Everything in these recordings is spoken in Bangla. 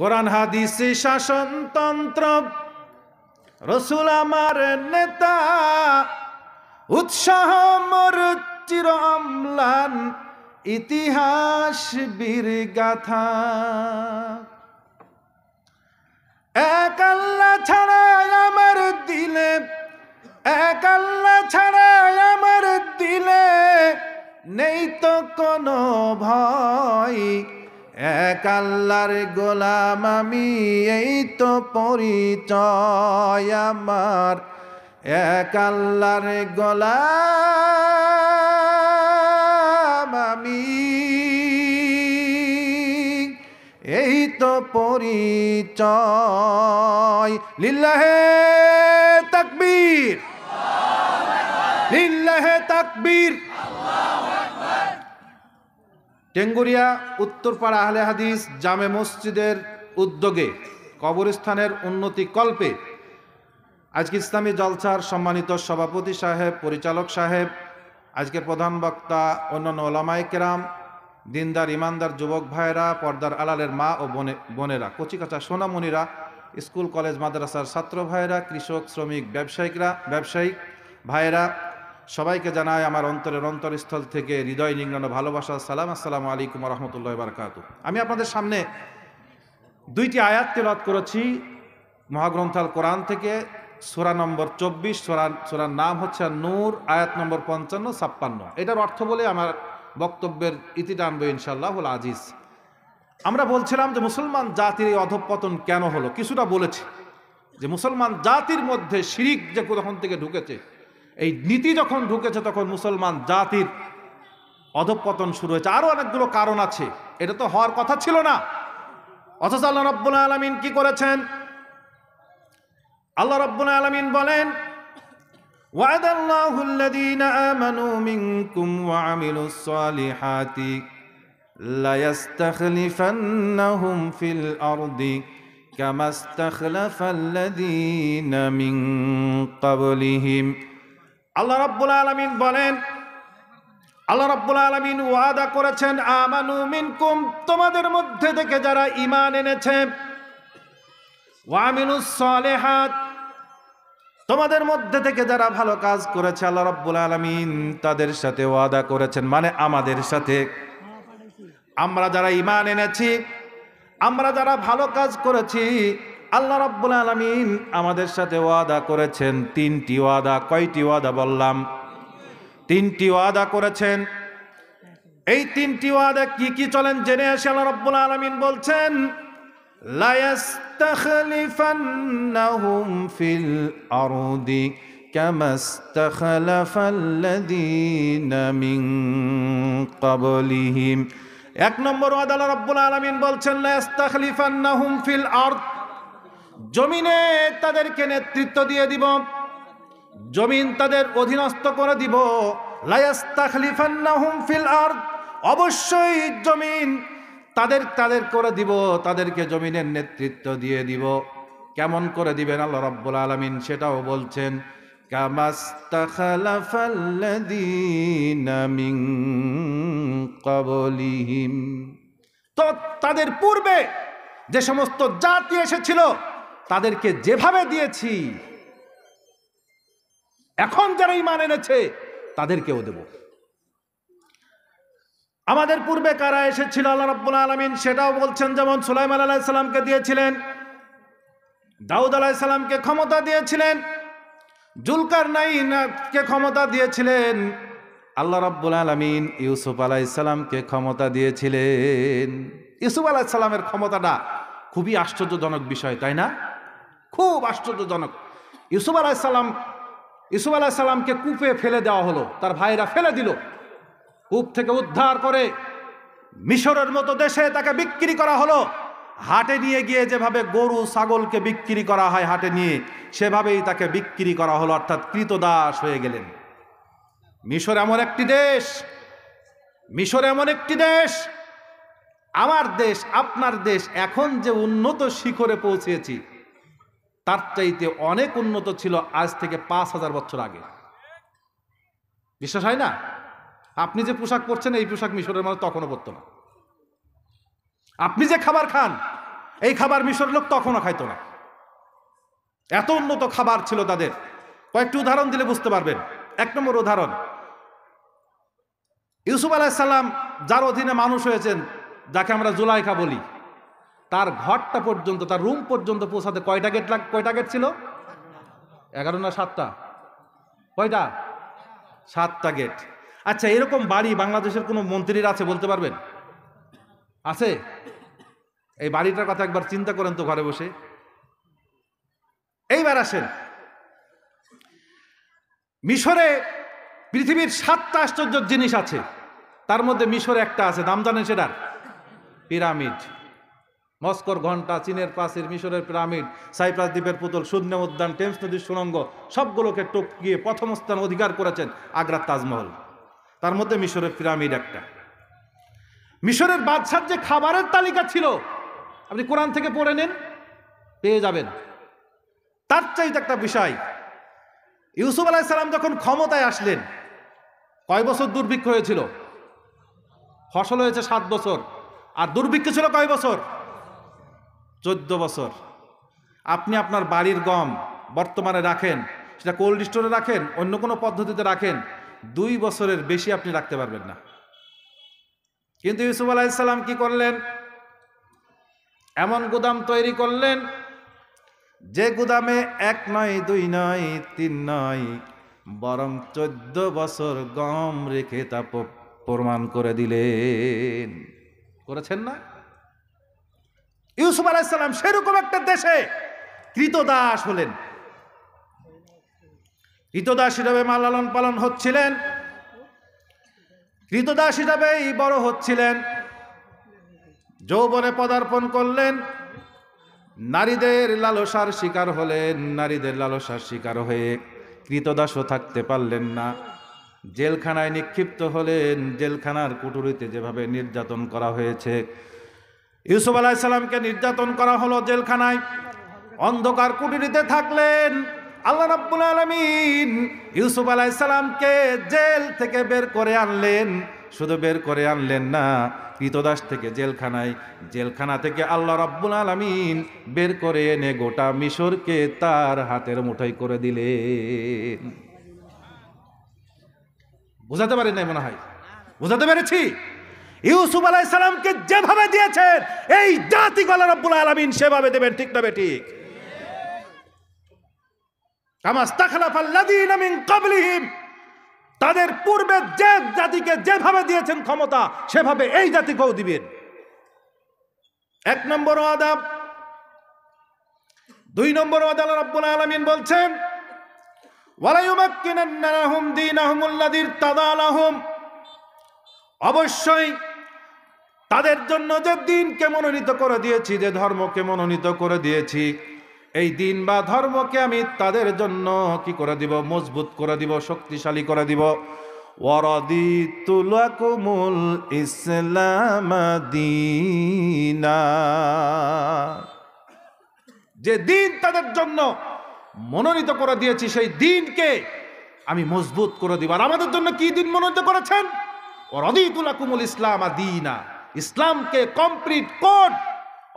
কোরআন হাদিসি শাসনতন্ত্র রসুল আমার নেতা উৎসাহ মরুচিরমলান ইতিহাস বীর গাথা এক আল্লাহ ছাড়া আমার দিলে এক আল্লাহ ছাড়া আমার দিলে নেই তো কোনো ভয় এক আল্লাহর গোলাম আমি এই তো পরিচয় আমার এক আল্লাহর গোলাম আমি এই তো পরিচয় লিল্লাহে তাকবীর লিল্লাহে তাকবীর টেঙ্গুরিয়া উত্তরপাড়া আহলে হাদিস জামে মসজিদের উদ্যোগে কবরস্থানের উন্নতি কল্পে আজকে ইসলামী জলসার সম্মানিত সভাপতি সাহেব পরিচালক সাহেব আজকের প্রধান বক্তা অন্যান্য ওলামায় কেরাম দিনদার ইমানদার যুবক ভাইরা পর্দার আলালের মা ও বনে বোনেরা কচিকাচা সোনামণিরা স্কুল কলেজ মাদ্রাসার ছাত্র ভাইরা কৃষক শ্রমিক ব্যবসায়িকরা ব্যবসায়িক ভাইরা সবাইকে জানাই আমার অন্তরের অন্তরস্থল থেকে হৃদয় নিংড়ানো ভালোবাসা সালাম আসসালামু আলাইকুম রহমতুল্লাহ বারকাত আমি আপনাদের সামনে দুইটি আয়াত তেলত করেছি মহাগ্রন্থাল কোরআন থেকে সোরা নম্বর চব্বিশ সোরা সোরার নাম হচ্ছে নূর আয়াত নম্বর পঞ্চান্ন ছাপ্পান্ন এটার অর্থ বলে আমার বক্তব্যের ইতি টানবো ইনশাল্লাহ হল আজিজ আমরা বলছিলাম যে মুসলমান জাতির এই অধপতন কেন হলো কিছুটা বলেছি যে মুসলমান জাতির মধ্যে শিরিক যে তখন থেকে ঢুকেছে এই নীতি যখন ঢুকেছে তখন মুসলমান জাতির অধপতন শুরু হয়েছে আরও অনেকগুলো কারণ আছে এটা তো হওয়ার কথা ছিল না অথচ আল্লাহ রব্বুল আলমিন কি করেছেন আল্লাহ রব্বুল আলমিন বলেন وعد الله الذين আল্লাহ রাব্বুল আলামিন বলেন আল্লাহ রাব্বুল আলামিন ওয়াদা করেছেন আমানু মিনকুম তোমাদের মধ্যে থেকে যারা ঈমান এনেছে ওয়ামিনুস সালেহাত তোমাদের মধ্যে থেকে যারা ভালো কাজ করেছে আল্লাহ রাব্বুল আলামিন তাদের সাথে ওয়াদা করেছেন মানে আমাদের সাথে আমরা যারা ঈমান এনেছি আমরা যারা ভালো কাজ করেছি আল্লাহ রাব্বুল আলমিন আমাদের সাথে ওয়াদা করেছেন তিনটি ওয়াদা কয়টি ওয়াদা বললাম তিনটি ওয়াদা করেছেন এই তিনটি ওয়াদা কি কি চলেন জেনে আসে আল্লাহ রাব্বুল আলমিন বলছেন এক নম্বর ওয়াদা আল্লাহ রাব্বুল আলামিন বলছেন লা ফিল আরদ জমিনে তাদেরকে নেতৃত্ব দিয়ে দিব জমিন তাদের অধীনস্থ করে দিব ফিল আর অবশ্যই জমিন তাদের তাদের করে দিব তাদেরকে জমিনের নেতৃত্ব দিয়ে দিব কেমন করে দিবেন আল্লাহ রব্বুল আলমিন সেটাও বলছেন তো তাদের পূর্বে যে সমস্ত জাতি এসেছিল তাদেরকে যেভাবে দিয়েছি এখন যারা ইমান এনেছে তাদেরকেও দেব আমাদের পূর্বে কারা এসেছিল আল্লাহ রাব্বুল আলমিন সেটাও বলছেন যেমন সুলাইমান আল্লাহ সাল্লামকে দিয়েছিলেন দাউদ আলাহ সাল্লামকে ক্ষমতা দিয়েছিলেন জুলকার নাইনকে ক্ষমতা দিয়েছিলেন আল্লাহ রাব্বুল আলমিন ইউসুফ আলাহ ইসলামকে ক্ষমতা দিয়েছিলেন ইউসুফ আলাহ ইসলামের ক্ষমতাটা খুবই আশ্চর্যজনক বিষয় তাই না খুব আশ্চর্যজনক ইউসুফ আলাইসাল্লাম ইসুফ আলাইসাল্লামকে কূপে ফেলে দেওয়া হলো তার ভাইরা ফেলে দিল কূপ থেকে উদ্ধার করে মিশরের মতো দেশে তাকে বিক্রি করা হলো হাটে নিয়ে গিয়ে যেভাবে গরু ছাগলকে বিক্রি করা হয় হাটে নিয়ে সেভাবেই তাকে বিক্রি করা হলো অর্থাৎ কৃতদাস হয়ে গেলেন মিশর এমন একটি দেশ মিশর এমন একটি দেশ আমার দেশ আপনার দেশ এখন যে উন্নত শিখরে পৌঁছেছি তার চাইতে অনেক উন্নত ছিল আজ থেকে পাঁচ হাজার বছর আগে বিশ্বাস হয় না আপনি যে পোশাক পরছেন এই পোশাক মিশরের মানুষ তখনও পরত না আপনি যে খাবার খান এই খাবার মিশরের লোক তখনও খাইতো না এত উন্নত খাবার ছিল তাদের কয়েকটি উদাহরণ দিলে বুঝতে পারবেন এক নম্বর উদাহরণ ইউসুফ আলাহিসাল্লাম যার অধীনে মানুষ হয়েছেন যাকে আমরা জুলাইখা বলি তার ঘরটা পর্যন্ত তার রুম পর্যন্ত পৌঁছাতে কয়টা গেট লাগ কয়টা গেট ছিল এগারো না সাতটা কয়টা সাতটা গেট আচ্ছা এরকম বাড়ি বাংলাদেশের কোনো মন্ত্রীর আছে বলতে পারবেন আছে এই বাড়িটার কথা একবার চিন্তা করেন তো ঘরে বসে এইবার আসেন মিশরে পৃথিবীর সাতটা আশ্চর্য জিনিস আছে তার মধ্যে মিশরে একটা আছে দাম জানেন সেটার পিরামিড মস্কর ঘন্টা চীনের প্রাচীর মিশরের পিরামিড সাইপ্রাস দ্বীপের পুতুল শূন্য উদ্যান টেমস নদীর সুরঙ্গ সবগুলোকে টপকিয়ে প্রথম স্থান অধিকার করেছেন আগ্রার তাজমহল তার মধ্যে মিশরের পিরামিড একটা মিশরের বাদশার যে খাবারের তালিকা ছিল আপনি কোরআন থেকে পড়ে নেন পেয়ে যাবেন তার চাইতে একটা বিষয় ইউসুফ সালাম যখন ক্ষমতায় আসলেন কয় বছর দুর্ভিক্ষ হয়েছিল ফসল হয়েছে সাত বছর আর দুর্ভিক্ষ ছিল কয় বছর চোদ্দ বছর আপনি আপনার বাড়ির গম বর্তমানে রাখেন সেটা কোল্ড স্টোরে রাখেন অন্য কোনো পদ্ধতিতে রাখেন দুই বছরের বেশি আপনি রাখতে পারবেন না কিন্তু ইউসুফ আলাইসাল্লাম কি করলেন এমন গুদাম তৈরি করলেন যে গুদামে এক নয় দুই নয় তিন নয় বরং চোদ্দ বছর গম রেখে তা প্রমাণ করে দিলেন করেছেন না ইউসুফ আলাইসাল্লাম সেরকম একটা দেশে কৃতদাস হলেন কৃতদাস হিসাবে মা লালন পালন হচ্ছিলেন কৃতদাস হিসাবেই বড় হচ্ছিলেন যৌবনে পদার্পণ করলেন নারীদের লালসার শিকার হলেন নারীদের লালসার শিকার হয়ে কৃতদাসও থাকতে পারলেন না জেলখানায় নিক্ষিপ্ত হলেন জেলখানার কুটুরিতে যেভাবে নির্যাতন করা হয়েছে ইউসুফ আলাইসাল্লামকে নির্যাতন করা হলো জেলখানায় অন্ধকার কুটিরিতে থাকলেন আল্লাহ রাব্বুল আলমিন ইউসুফ আলাইসাল্লামকে জেল থেকে বের করে আনলেন শুধু বের করে আনলেন না কৃতদাস থেকে জেলখানায় জেলখানা থেকে আল্লাহ রাব্বুল আলমিন বের করে এনে গোটা মিশরকে তার হাতের মুঠোয় করে দিলেন বোঝাতে পারি নাই মনে হয় বোঝাতে পেরেছি ইউসুফ আলাইসালামকে যেভাবে দিয়েছেন এই জাতি গলার আব্বুল আলমিন সেভাবে দেবেন ঠিক না ঠিক তাদের পূর্বে যে জাতিকে যেভাবে দিয়েছেন ক্ষমতা সেভাবে এই জাতিকেও দিবেন এক নম্বর আদাব দুই নম্বর আদাল রব্বুল আলমিন বলছেন অবশ্যই তাদের জন্য যে দিনকে মনোনীত করে দিয়েছি যে ধর্মকে মনোনীত করে দিয়েছি এই দিন বা ধর্মকে আমি তাদের জন্য কি করে দিব মজবুত করে দিব শক্তিশালী করে দিব ওয়ারদি তুলাকুমুল ইসলাম যে দিন তাদের জন্য মনোনীত করে দিয়েছি সেই দিনকে আমি মজবুত করে দিব আর আমাদের জন্য কি দিন মনোনীত করেছেন ওরদি তুলাকুমুল ইসলাম আদিনা ইসলামকে কমপ্লিট কোড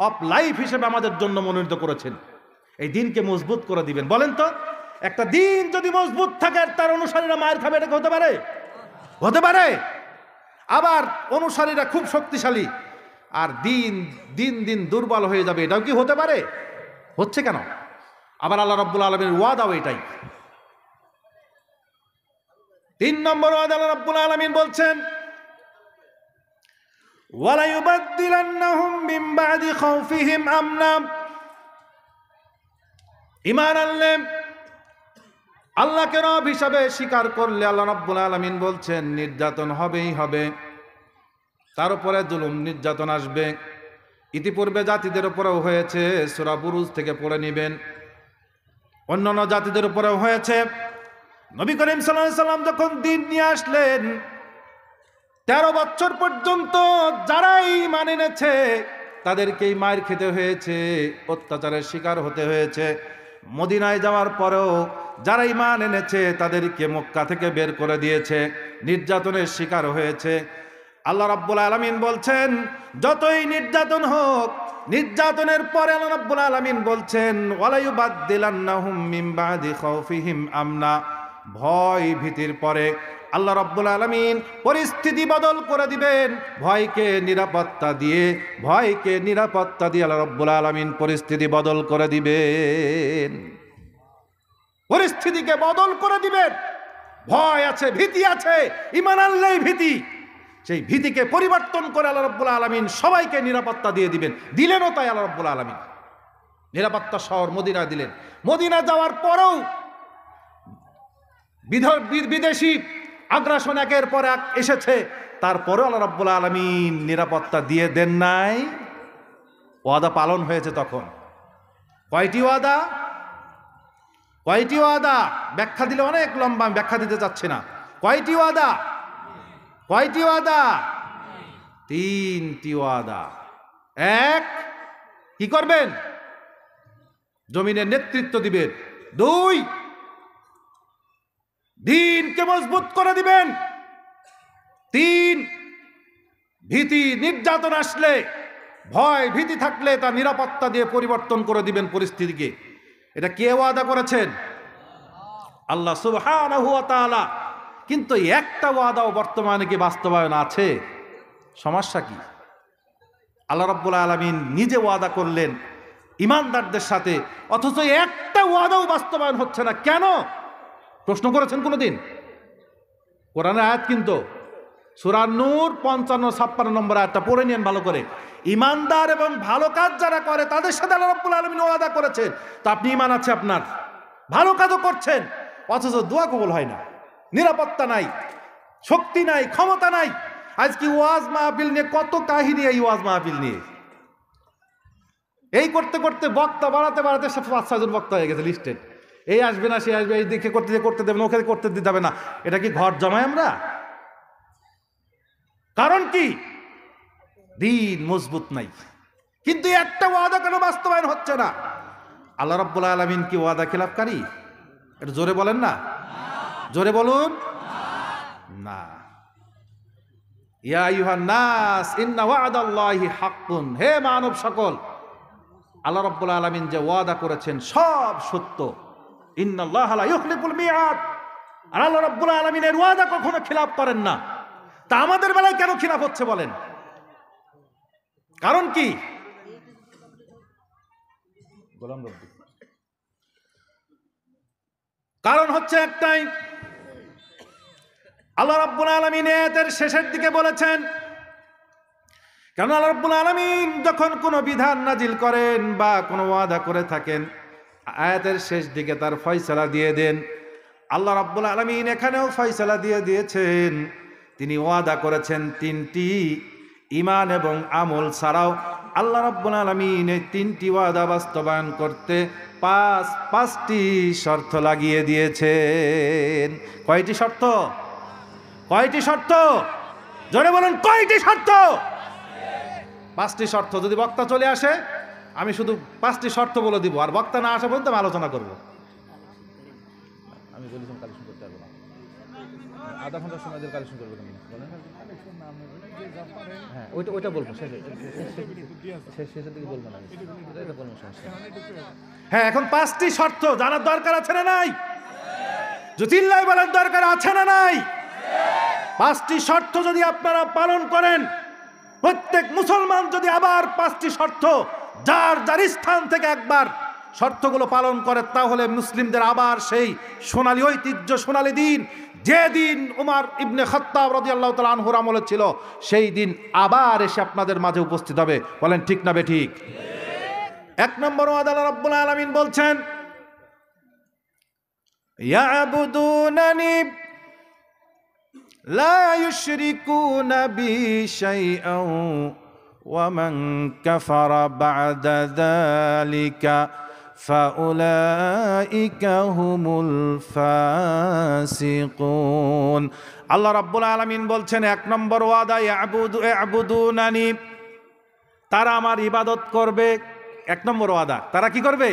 অফ লাইফ হিসেবে আমাদের জন্য মনোনীত করেছেন এই দিনকে মজবুত করে দিবেন বলেন তো একটা দিন যদি মজবুত থাকে তার অনুসারীরা মায়ের খাবে এটাকে হতে পারে হতে পারে আবার অনুসারীরা খুব শক্তিশালী আর দিন দিন দিন দুর্বল হয়ে যাবে এটাও কি হতে পারে হচ্ছে কেন আবার আল্লাহ রব্বুল আলমের ওয়াদাও এটাই তিন নম্বর ওয়াদ আল্লাহ রব্বুল আলমিন বলছেন ওয়ালাইবাদ্দিলান্নাহুম মিন বাদি খাউফিহিম আমনা ঈমান আনলে আল্লাহকে রব হিসাবে স্বীকার করলে আল্লাহ রাব্বুল বলছেন নির্যাতন হবেই হবে তার উপরে জুলুম নির্যাতন আসবে ইতিপূর্বে জাতিদের উপরেও হয়েছে সুরা বুরুজ থেকে পড়ে নেবেন অন্যান্য জাতিদের উপরেও হয়েছে নবী করিম সাল্লাম যখন দিন নিয়ে আসলেন তেরো বছর পর্যন্ত যারাই মান এনেছে তাদেরকেই মায়ের খেতে হয়েছে অত্যাচারের শিকার হতে হয়েছে মদিনায় যাওয়ার পরেও যারা ইমান এনেছে তাদেরকে মক্কা থেকে বের করে দিয়েছে নির্যাতনের শিকার হয়েছে আল্লাহ রাব্বুল আলমিন বলছেন যতই নির্যাতন হোক নির্যাতনের পরে আল্লাহ রাব্বুল আলমিন বলছেন ওয়ালাইবাদ দিলান্না হুম মিম্বাদি খৌফিহিম আমনা ভয় ভীতির পরে আল্লাহ রব্বুল আলমিন পরিস্থিতি বদল করে দিবেন ভয়কে নিরাপত্তা দিয়ে ভয়কে নিরাপত্তা দিয়ে আল্লাহ রব্বুল আলমিন পরিস্থিতি বদল করে দিবেন পরিস্থিতিকে বদল করে দিবেন ভয় আছে ভীতি আছে ইমান আল্লাহ ভীতি সেই ভীতিকে পরিবর্তন করে আল্লাহ রব্বুল আলমিন সবাইকে নিরাপত্তা দিয়ে দিবেন দিলেনও তাই আল্লাহ রব্বুল আলমিন নিরাপত্তা শহর মদিনা দিলেন মদিনা যাওয়ার পরেও বিদেশি আগ্রাসন একের পর এক এসেছে তারপরেও আল্লাহ রাব্বুল আলমী নিরাপত্তা দিয়ে দেন নাই ওয়াদা পালন হয়েছে তখন কয়টি ওয়াদা কয়টি ওয়াদা ব্যাখ্যা দিলে অনেক লম্বা আমি ব্যাখ্যা দিতে চাচ্ছি না কয়টি ওয়াদা কয়টি ওয়াদা তিনটি ওয়াদা এক কি করবেন জমিনের নেতৃত্ব দিবেন দুই দিনকে মজবুত করে দিবেন তিন ভীতি নির্যাতন আসলে ভয় ভীতি থাকলে তা নিরাপত্তা দিয়ে পরিবর্তন করে দিবেন পরিস্থিতিকে এটা কে ওয়াদা করেছেন আল্লাহ সুবহান কিন্তু একটা ওয়াদাও বর্তমানে কি বাস্তবায়ন আছে সমস্যা কি আল্লাহ রব্বুল আলমিন নিজে ওয়াদা করলেন ইমানদারদের সাথে অথচ একটা ওয়াদাও বাস্তবায়ন হচ্ছে না কেন প্রশ্ন করেছেন কোনো দিন কোরআনের আয়াত কিন্তু সুরানুর পঞ্চান্ন ছাপ্পান্ন নম্বর আয়াতটা পড়ে নিন ভালো করে ইমানদার এবং ভালো কাজ যারা করে তাদের সাথে আল্লাহ রব্বুল আলমিন ওয়াদা করেছেন তো আপনি ইমান আছে আপনার ভালো কাজও করছেন অথচ দোয়া কবল হয় না নিরাপত্তা নাই শক্তি নাই ক্ষমতা নাই আজকে ওয়াজ মাহফিল নিয়ে কত কাহিনী এই ওয়াজ মাহফিল নিয়ে এই করতে করতে বক্তা বাড়াতে বাড়াতে পাঁচ ছয়জন বক্তা হয়ে গেছে লিস্টেড এই আসবে না সে আসবে এই দিকে করতে করতে দেবে না ওখানে করতে দিতে হবে না এটা কি ঘর জমাই আমরা কারণ কি দিন মজবুত নাই কিন্তু একটা ওয়াদা কেন বাস্তবায়ন হচ্ছে না আল্লাহ রব্বুল আলমিন কি ওয়াদা খিলাফকারী এটা জোরে বলেন না জোরে বলুন না হে মানব সকল আল্লাহ রব্বুল আলমিন যে ওয়াদা করেছেন সব সত্য আর আল্লাহ রব্বুল আলমিনের ওয়াদা কখনো খিলাফ করেন না তা আমাদের বেলায় কেন খিলাফ হচ্ছে বলেন কারণ কি কারণ হচ্ছে একটাই আল্লাহ রব্বুল আলমিন এদের শেষের দিকে বলেছেন কেন আল্লাহ রব্বুল আলমিন যখন কোনো বিধান নাজিল করেন বা কোনো ওয়াদা করে থাকেন আয়াতের শেষ দিকে তার ফয়সালা দিয়ে দেন আল্লাহ রাব্বুল আলমিন এখানেও ফয়সালা দিয়ে দিয়েছেন তিনি ওয়াদা করেছেন তিনটি ইমান এবং আমল ছাড়াও আল্লাহ রাব্বুল আলমিন এই তিনটি ওয়াদা বাস্তবায়ন করতে পাঁচ পাঁচটি শর্ত লাগিয়ে দিয়েছেন কয়টি শর্ত কয়টি শর্ত জোরে বলুন কয়টি শর্ত পাঁচটি শর্ত যদি বক্তা চলে আসে আমি শুধু পাঁচটি শর্ত বলে দিব আর বক্তা না আসা পর্যন্ত আমি আলোচনা আমি বলেছিলাম কালেকশন করতে পারবো না আধা সময় কালেকশন করবো তুমি হ্যাঁ ওইটা ওইটা বলবো শেষের দিকে বলবো না এটা সমস্যা হ্যাঁ এখন পাঁচটি শর্ত জানার দরকার আছে না নাই জ্যোতির্লয় বলার দরকার আছে না নাই পাঁচটি শর্ত যদি আপনারা পালন করেন প্রত্যেক মুসলমান যদি আবার পাঁচটি শর্ত যার যার স্থান থেকে একবার শর্তগুলো পালন করে তাহলে মুসলিমদের আবার সেই সোনালী ঐতিহ্য সোনালী দিন যে দিন উমার ইবনে খত্তাব রদি আল্লাহ তালা আনহুর আমলে ছিল সেই দিন আবার এসে আপনাদের মাঝে উপস্থিত হবে বলেন ঠিক না বে ঠিক এক নম্বর আদালত রব্বুল আলমিন বলছেন يعبدونني لا يشركون بي شيئا ومن كفر بعد ذلك فأولئك هم الفاسقون আল্লাহ রাব্বুল আলামিন বলছেন এক নম্বর ওয়াদা ইয়াবুদু নানি তারা আমার ইবাদত করবে এক নম্বর ওয়াদা তারা কি করবে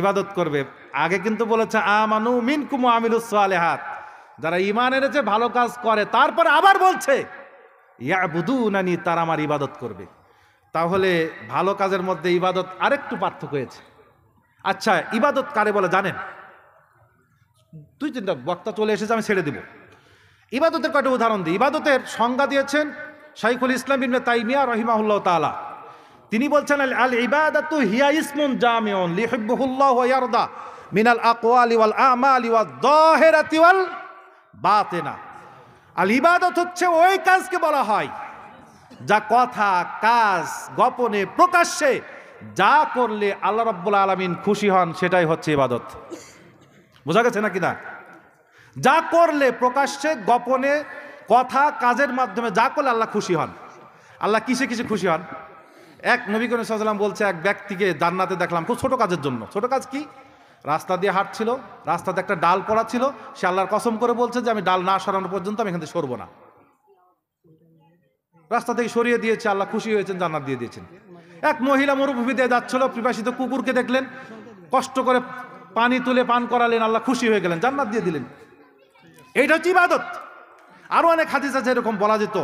ইবাদত করবে আগে কিন্তু বলেছে আমানু মিনকুম আমিলুস সালেহাত যারা ইমান এনেছে ভালো কাজ করে তারপর আবার বলছে বুধু নানি তারা আমার ইবাদত করবে তাহলে ভালো কাজের মধ্যে ইবাদত আরেকটু পার্থক্য হয়েছে আচ্ছা ইবাদত কারে বলে জানেন দুই তিনটা বক্তা চলে এসেছে আমি ছেড়ে দেব ইবাদতের কয়েকটা উদাহরণ দিই ইবাদতের সংজ্ঞা দিয়েছেন শাইখুল ইসলাম ইবনে তাইমিয়া রহিমাহুল্লাহ তালা তিনি বলছেন আল ইবাদত হিয়া ইসমুন জামিউন লিহিবুল্লাহ ওয়া ইয়ারদা মিনাল আকওয়ালি ওয়াল আমালি ওয়াল দাহিরাতি ওয়াল বাতিনা আল ইবাদত হচ্ছে ওই কাজকে বলা হয় যা কথা কাজ গোপনে প্রকাশ্যে যা করলে আল্লাহ রব্বুল আলমিন খুশি হন সেটাই হচ্ছে ইবাদত বোঝা গেছে নাকি না যা করলে প্রকাশ্যে গোপনে কথা কাজের মাধ্যমে যা করলে আল্লাহ খুশি হন আল্লাহ কিসে কিসে খুশি হন এক নবী করিম বলছে এক ব্যক্তিকে জান্নাতে দেখলাম খুব ছোট কাজের জন্য ছোট কাজ কি রাস্তা দিয়ে হাঁটছিল রাস্তাতে একটা ডাল পড়া ছিল সে আল্লাহর কসম করে বলছে যে আমি ডাল না সরানো পর্যন্ত আমি এখান থেকে সরবো না রাস্তা থেকে সরিয়ে দিয়েছে আল্লাহ খুশি হয়েছেন জান্নাত দিয়ে দিয়েছেন এক মহিলা মরুভূমি দিয়ে যাচ্ছিল পিপাসিত কুকুরকে দেখলেন কষ্ট করে পানি তুলে পান করালেন আল্লাহ খুশি হয়ে গেলেন জান্নাত দিয়ে দিলেন এইটা হচ্ছে ইবাদত আরও অনেক হাদিস আছে এরকম বলা যেত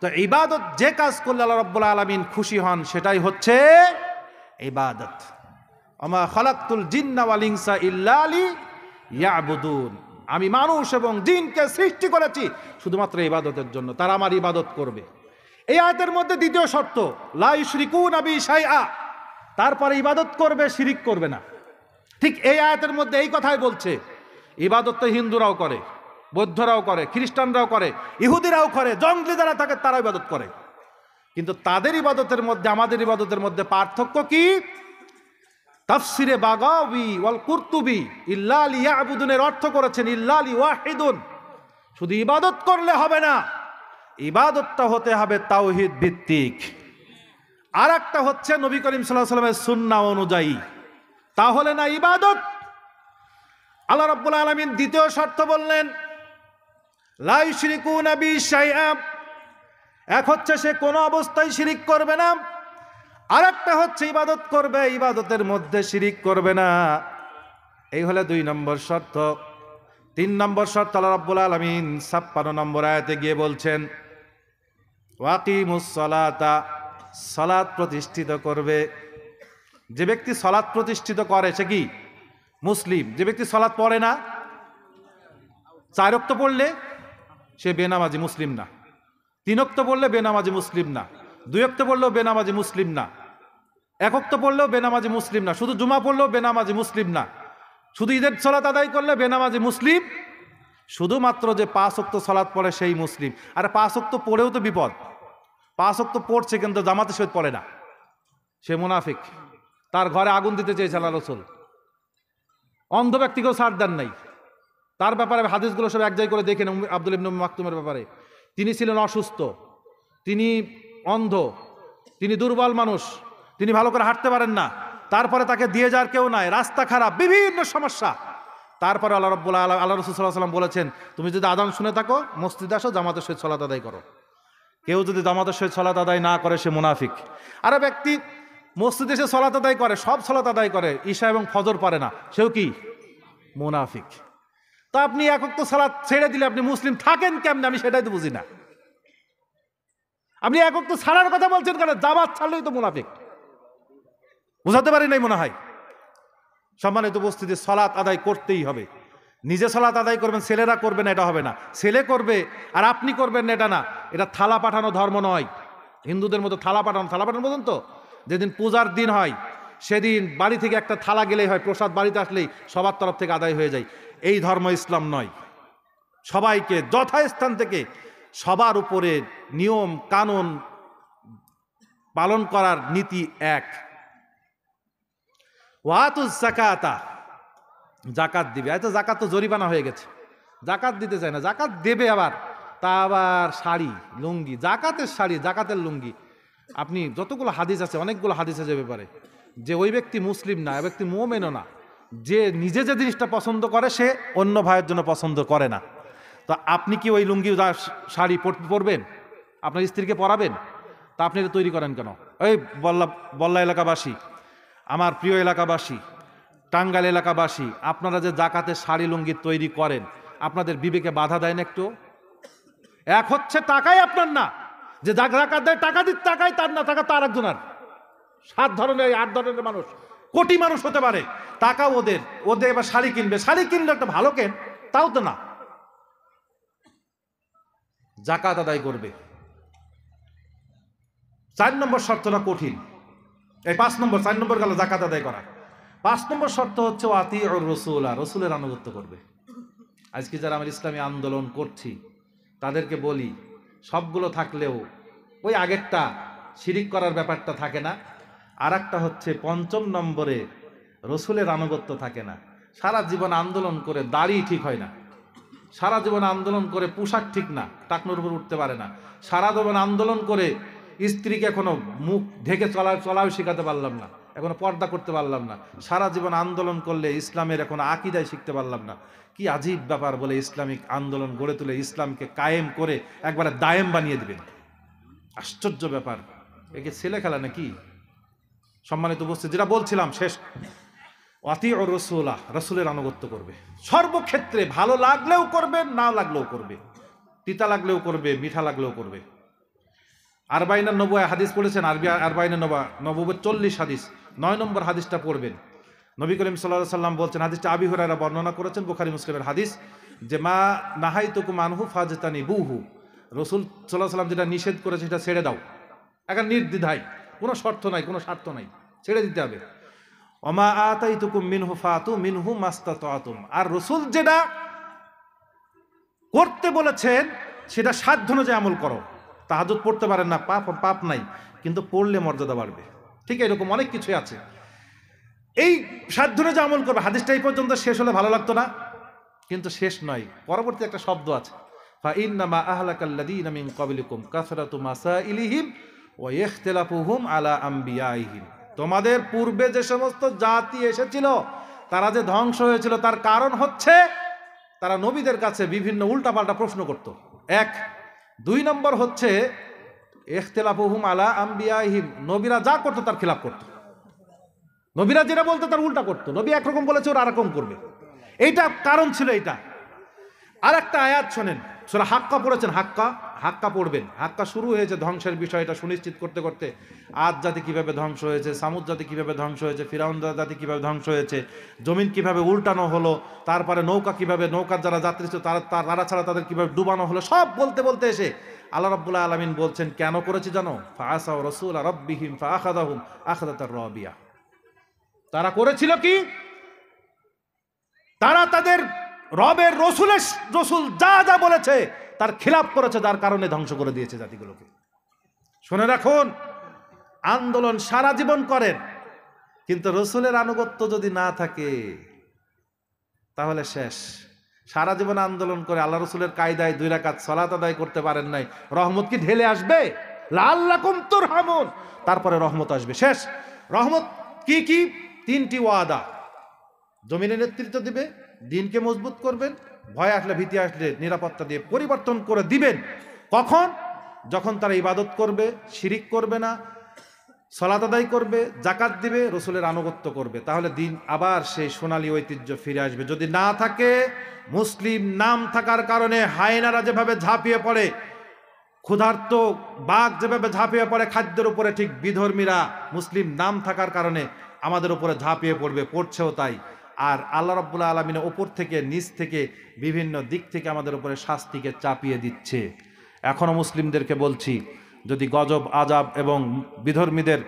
তো ইবাদত যে কাজ করলে আল্লাহ রব্বুল আলমিন খুশি হন সেটাই হচ্ছে ইবাদত আমা খালাক্তুল জিন্নাওয়ালিংসা ইল্লালি ইয়াবুদুন আমি মানুষ এবং জিনকে সৃষ্টি করেছি শুধুমাত্র ইবাদতের জন্য তারা আমার ইবাদত করবে এই আয়াতের মধ্যে দ্বিতীয় শর্ত লাই শ্রীকুন আবি সাই তারপরে ইবাদত করবে শিরিক করবে না ঠিক এই আয়াতের মধ্যে এই কথাই বলছে ইবাদত তো হিন্দুরাও করে বৌদ্ধরাও করে খ্রিস্টানরাও করে ইহুদিরাও করে জঙ্গলি যারা থাকে তারা ইবাদত করে কিন্তু তাদের ইবাদতের মধ্যে আমাদের ইবাদতের মধ্যে পার্থক্য কী তাফসিরে বাগাবি ওয়াল কুর্তুবি ইল্লা আলী ইয়াবুদুনের অর্থ করেছেন ইল্লা আলী ওয়াহিদুন শুধু ইবাদত করলে হবে না ইবাদতটা হতে হবে তাওহিদ ভিত্তিক আর একটা হচ্ছে নবী করিম সাল্লাহ সাল্লামের সুন্না অনুযায়ী তাহলে না ইবাদত আল্লাহ রব্বুল আলমিন দ্বিতীয় স্বার্থ বললেন লাই শিরিকু নাবি সাইয়াব এক হচ্ছে সে কোনো অবস্থায় শিরিক করবে না আর একটা হচ্ছে ইবাদত করবে ইবাদতের মধ্যে শিরিক করবে না এই হলে দুই নম্বর শর্ত তিন নম্বর শর্ত আল্লাহ রাব্বুল আলামিন ছাপ্পান্ন নম্বর আয়াতে গিয়ে বলছেন ওয়াকিমুসলাতা সলাৎ প্রতিষ্ঠিত করবে যে ব্যক্তি সলাৎ প্রতিষ্ঠিত করে সে কি মুসলিম যে ব্যক্তি সলাৎ পড়ে না চারক্ত পড়লে সে বেনামাজি মুসলিম না তিনক্ত পড়লে বেনামাজি মুসলিম না দুই অক্ত পড়লেও বেনামাজি মুসলিম না এক একক্ত পড়লেও বেনামাজি মুসলিম না শুধু জুমা পড়লেও বেনামাজি মুসলিম না শুধু ঈদের সলাত আদায় করলে বেনামাজি মুসলিম শুধুমাত্র যে পাঁচ অক্ত সলাত পড়ে সেই মুসলিম আর পাঁচ অক্ত পড়েও তো বিপদ পাঁচ অক্ত পড়ছে কিন্তু জামাতে সহিত পড়ে না সে মুনাফিক তার ঘরে আগুন দিতে চেয়েছে আল্লাহ রসুল অন্ধ ব্যক্তিকেও সার দেন নাই তার ব্যাপারে হাদিসগুলো সব এক জায়গায় করে দেখেন আব্দুল ইবনুম মাকতুমের ব্যাপারে তিনি ছিলেন অসুস্থ তিনি অন্ধ তিনি দুর্বল মানুষ তিনি ভালো করে হাঁটতে পারেন না তারপরে তাকে দিয়ে যাওয়ার কেউ নাই রাস্তা খারাপ বিভিন্ন সমস্যা তারপরে আল্লাহ রব্বুল্লাহ আল্লাহ আল্লাহ রসুল্লাহ সাল্লাম বলেছেন তুমি যদি আদান শুনে থাকো মসজিদ আসো জামাতের সহিত ছলাত আদায় করো কেউ যদি জামাতের সহিত ছলাত আদায় না করে সে মুনাফিক আরে ব্যক্তি মসজিদে সে ছলাত আদায় করে সব ছলাত আদায় করে ঈশা এবং ফজর পারে না সেও কি মুনাফিক তা আপনি এক তো ছেড়ে দিলে আপনি মুসলিম থাকেন কেমনে আমি সেটাই তো বুঝি না আপনি একক তো ছাড়ার কথা বলছেন কেন জামাত ছাড়লেই তো মুনাফিক বোঝাতে পারি নাই মনে হয় সম্মানিত উপস্থিতি সলাৎ আদায় করতেই হবে নিজে সলাৎ আদায় করবেন ছেলেরা করবে না এটা হবে না ছেলে করবে আর আপনি করবেন না এটা না এটা থালা পাঠানো ধর্ম নয় হিন্দুদের মতো থালা পাঠানো থালা পাঠানো বলুন তো যেদিন পূজার দিন হয় সেদিন বাড়ি থেকে একটা থালা গেলেই হয় প্রসাদ বাড়িতে আসলেই সবার তরফ থেকে আদায় হয়ে যায় এই ধর্ম ইসলাম নয় সবাইকে যথাস্থান থেকে সবার উপরে নিয়ম কানুন পালন করার নীতি এক ওয়াতুজ জাকাতা জাকাত দিবে এত জাকাত তো জরিমানা হয়ে গেছে জাকাত দিতে চায় না জাকাত দেবে আবার তা আবার শাড়ি লুঙ্গি জাকাতের শাড়ি জাকাতের লুঙ্গি আপনি যতগুলো হাদিস আছে অনেকগুলো হাদিস আছে ব্যাপারে যে ওই ব্যক্তি মুসলিম না ওই ব্যক্তি মোমেনও না যে নিজে যে জিনিসটা পছন্দ করে সে অন্য ভাইয়ের জন্য পছন্দ করে না তো আপনি কি ওই লুঙ্গি শাড়ি পরবেন আপনার স্ত্রীকে পরাবেন তা আপনি এটা তৈরি করেন কেন ওই বল্লা বল্লা এলাকাবাসী আমার প্রিয় এলাকাবাসী টাঙ্গাল এলাকাবাসী আপনারা যে জাকাতে শাড়ি লুঙ্গি তৈরি করেন আপনাদের বিবেকে বাধা দেয় না একটু এক হচ্ছে টাকাই আপনার না যে জাকাত দেয় টাকা দিতে টাকাই তার না টাকা তার আর সাত ধরনের আট ধরনের মানুষ কোটি মানুষ হতে পারে টাকা ওদের ওদের এবার শাড়ি কিনবে শাড়ি কিনলে একটা ভালো কেন তাও তো না জাকাত আদায় করবে চার নম্বর শর্তটা কঠিন এই পাঁচ নম্বর চার নম্বর গেল জাকাত আদায় করা পাঁচ নম্বর শর্ত হচ্ছে আতি ও রসুল আর রসুলের আনুগত্য করবে আজকে যারা আমার ইসলামী আন্দোলন করছি তাদেরকে বলি সবগুলো থাকলেও ওই আগেরটা শিরিক করার ব্যাপারটা থাকে না আর একটা হচ্ছে পঞ্চম নম্বরে রসুলের আনুগত্য থাকে না সারা জীবন আন্দোলন করে দাড়ি ঠিক হয় না সারা জীবন আন্দোলন করে পোশাক ঠিক না টাকনোর উপর উঠতে পারে না সারা জীবন আন্দোলন করে স্ত্রীকে এখনো মুখ ঢেকে চলা চলাও শেখাতে পারলাম না এখনো পর্দা করতে পারলাম না সারা জীবন আন্দোলন করলে ইসলামের এখন আকিদায় শিখতে পারলাম না কি আজীব ব্যাপার বলে ইসলামিক আন্দোলন গড়ে তুলে ইসলামকে কায়েম করে একবারে দায়েম বানিয়ে দেবেন আশ্চর্য ব্যাপার একে ছেলে খেলা নাকি সম্মানিত উপস্থিত যেটা বলছিলাম শেষ অতি ও রসুল্লাহ রসুলের আনুগত্য করবে সর্বক্ষেত্রে ভালো লাগলেও করবে না লাগলেও করবে তিতা লাগলেও করবে মিঠা লাগলেও করবে আরবাইনা নব হাদিস পড়েছেন আরবি আরবাইনা নবা নবুবে চল্লিশ হাদিস নয় নম্বর হাদিসটা পড়বেন নবী করিম সাল্লা সাল্লাম বলছেন হাদিসটা আবি হরারা বর্ণনা করেছেন বুখারি মুসলিমের হাদিস যে মা নাহাই তুকু মানহু ফাজতানি বুহু রসুল সাল্লাহ সাল্লাম যেটা নিষেধ করেছে সেটা ছেড়ে দাও এখন নির্দ্বিধায় কোনো শর্ত নাই কোনো স্বার্থ নাই ছেড়ে দিতে হবে অমা আতাই তুকুম মিনহু ফাতু মিনহু মাস্তাত আতুম আর রসুল যেটা করতে বলেছেন সেটা সাধ্য অনুযায়ী আমল করো তাহাজত পড়তে পারেন না পাপ পাপ নাই কিন্তু পড়লে মর্যাদা বাড়বে ঠিক এরকম অনেক কিছুই আছে এই সাধ্য যে আমল করবে হাদিসটা এই পর্যন্ত শেষ হলে ভালো লাগতো না কিন্তু শেষ নয় পরবর্তী একটা শব্দ আছে ফা ইন্নামা আহলাকাল্লাদিন মিন কাবিলিকুম কাসরাতু মাসাইলিহিম ওয়া ইখতিলাফুহুম আলা আম্বিয়াইহিম তোমাদের পূর্বে যে সমস্ত জাতি এসেছিল তারা যে ধ্বংস হয়েছিল তার কারণ হচ্ছে তারা নবীদের কাছে বিভিন্ন উল্টাপাল্টা প্রশ্ন করত এক দুই নম্বর হচ্ছে এখতেলাফহুম আলা আম্বিয়াহিম নবীরা যা করতো তার খিলাফ করত নবীরা যেটা বলতো তার উল্টা করতো নবী একরকম বলেছে ওরা আরকম করবে এইটা কারণ ছিল এটা আর একটা আয়াত শোনেন সুরা হাক্কা পড়েছেন হাক্কা হাক্কা পড়বেন হাক্কা শুরু হয়েছে ধ্বংসের বিষয়টা সুনিশ্চিত করতে করতে আজ জাতি কীভাবে ধ্বংস হয়েছে সামুদ জাতি কীভাবে ধ্বংস হয়েছে ফিরাউন জাতি কীভাবে ধ্বংস হয়েছে জমিন কিভাবে উল্টানো হলো তারপরে নৌকা কিভাবে নৌকার যারা যাত্রী ছিল তারা তারা ছাড়া তাদের কীভাবে ডুবানো হলো সব বলতে বলতে এসে আল্লাহ রব্বুল্লাহ আলমিন বলছেন কেন করেছি জানো ফাসা রসুল রব্বিহিম ফা আখাদা তার রবিয়া তারা করেছিল কি তারা তাদের রবের রসুলের রসুল যা যা বলেছে তার খিলাপ করেছে তার কারণে ধ্বংস করে দিয়েছে জাতিগুলোকে শুনে রাখুন আন্দোলন সারা জীবন করেন কিন্তু রসুলের আনুগত্য যদি না থাকে তাহলে শেষ সারা জীবন আন্দোলন করে আল্লাহ রসুলের কায়দায় দুই রাখাত সলাত আদায় করতে পারেন নাই রহমত কি ঢেলে আসবে লাল্লা তোর হামন তারপরে রহমত আসবে শেষ রহমত কি কি তিনটি ওয়াদা জমিনের নেতৃত্ব দিবে দিনকে মজবুত করবেন ভয় আসলে ভীতি আসলে নিরাপত্তা দিয়ে পরিবর্তন করে দিবেন কখন যখন তারা ইবাদত করবে শিরিক করবে না সলাত আদায় করবে জাকাত দিবে রসুলের আনুগত্য করবে তাহলে দিন আবার সেই সোনালী ঐতিহ্য ফিরে আসবে যদি না থাকে মুসলিম নাম থাকার কারণে হায়নারা যেভাবে ঝাঁপিয়ে পড়ে ক্ষুধার্ত বাঘ যেভাবে ঝাঁপিয়ে পড়ে খাদ্যের উপরে ঠিক বিধর্মীরা মুসলিম নাম থাকার কারণে আমাদের উপরে ঝাঁপিয়ে পড়বে পড়ছেও তাই আর আল্লাহ রব্বুল্লা আলমিনের ওপর থেকে নিচ থেকে বিভিন্ন দিক থেকে আমাদের উপরে শাস্তিকে চাপিয়ে দিচ্ছে এখনও মুসলিমদেরকে বলছি যদি গজব আজাব এবং বিধর্মীদের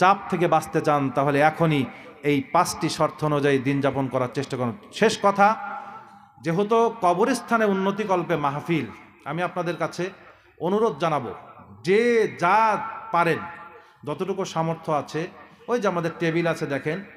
চাপ থেকে বাঁচতে চান তাহলে এখনই এই পাঁচটি শর্ত অনুযায়ী দিন যাপন করার চেষ্টা করুন শেষ কথা যেহেতু কবরস্থানে উন্নতিকল্পে মাহফিল আমি আপনাদের কাছে অনুরোধ জানাবো যে যা পারেন যতটুকু সামর্থ্য আছে ওই যে আমাদের টেবিল আছে দেখেন